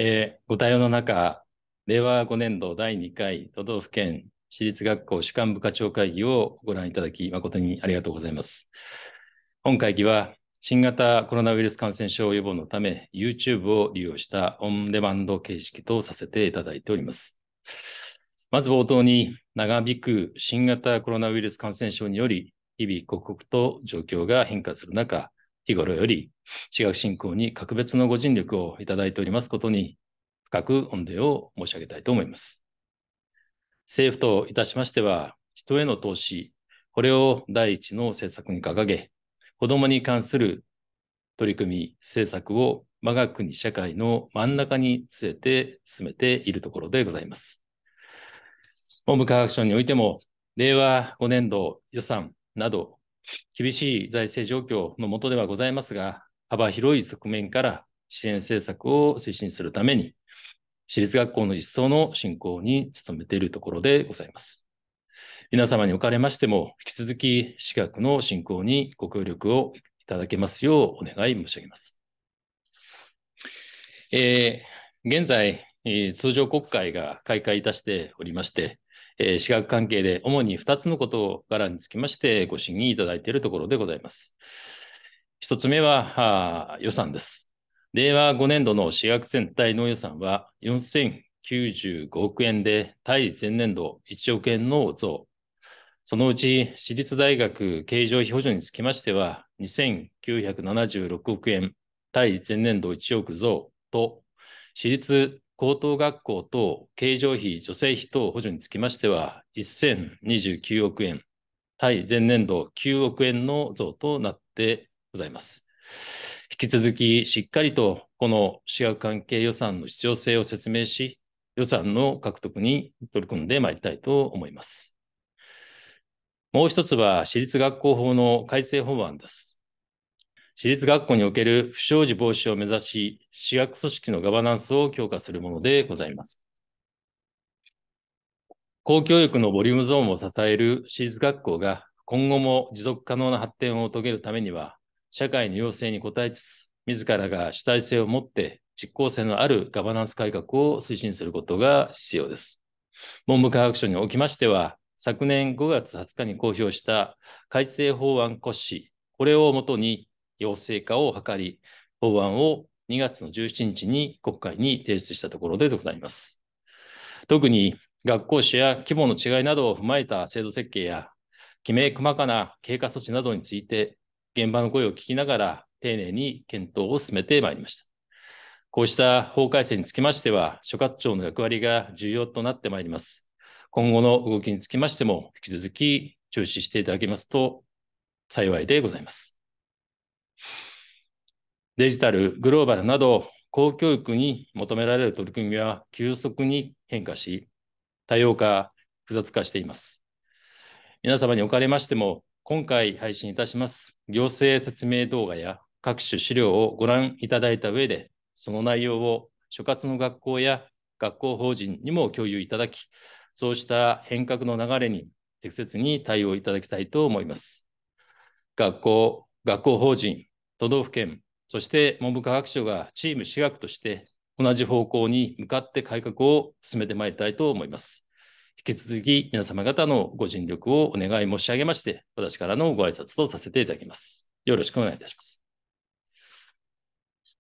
えー、ご対応の中、令和5年度第2回都道府県私立学校主幹部課長会議をご覧いただき、誠にありがとうございます。本会議は、新型コロナウイルス感染症予防のため、YouTube を利用したオンデマンド形式とさせていただいております。まず冒頭に、長引く新型コロナウイルス感染症により、日々刻々と状況が変化する中、日頃より私学振興に格別のご尽力をいただいておりますことに、深く御礼を申し上げたいと思います。政府といたしましては、人への投資、これを第一の政策に掲げ、子どもに関する取り組み、政策を我が国社会の真ん中に据えて進めているところでございます。文部科学省においても、令和5年度予算など、厳しい財政状況の下ではございますが、幅広い側面から支援政策を推進するために、私立学校の一層の振興に努めているところでございます。皆様におかれましても、引き続き私学の振興にご協力をいただけますようお願い申し上げます。えー、現在、え通常国会が開会いたしておりまして、え私学関係で主に2つのことを柄につきましてご審議いただいているところでございます。一つ目は予算です。令和5年度の私学全体の予算は4095億円で、対前年度1億円の増。そのうち、私立大学経常費補助につきましては、2976億円、対前年度1億増と、私立高等学校等経常費助成費等補助につきましては、1029億円、対前年度9億円の増となってございます。引き続き、しっかりとこの私学関係予算の必要性を説明し、予算の獲得に取り組んでまいりたいと思います。もう一つは、私立学校法の改正法案です。私立学校における不祥事防止を目指し、私学組織のガバナンスを強化するものでございます。公教育のボリュームゾーンを支える私立学校が今後も持続可能な発展を遂げるためには、社会の要請に応えつつ、自らが主体性を持って実効性のあるガバナンス改革を推進することが必要です。文部科学省におきましては、昨年5月20日に公表した改正法案骨子、これをもとに要請化を図り、法案を2月の17日に国会に提出したところでございます。特に学校種や規模の違いなどを踏まえた制度設計や、きめ細かな経過措置などについて、現場の声を聞きながら、丁寧に検討を進めてまいりました。こうした法改正につきましては、所轄庁の役割が重要となってまいります。今後の動きにつきましても、引き続き注視していただけますと幸いでございます。デジタル、グローバルなど、公教育に求められる取り組みは急速に変化し、多様化、複雑化しています。皆様におかれましても、今回配信いたします行政説明動画や各種資料をご覧いただいた上で、その内容を所轄の学校や学校法人にも共有いただき、そうした変革の流れに適切に対応いただきたいと思います。学校、学校法人、都道府県、そして文部科学省がチーム私学として同じ方向に向かって改革を進めてまいりたいと思います。引き続き皆様方のご尽力をお願い申し上げまして、私からのご挨拶とさせていただきます。よろしくお願いいたします。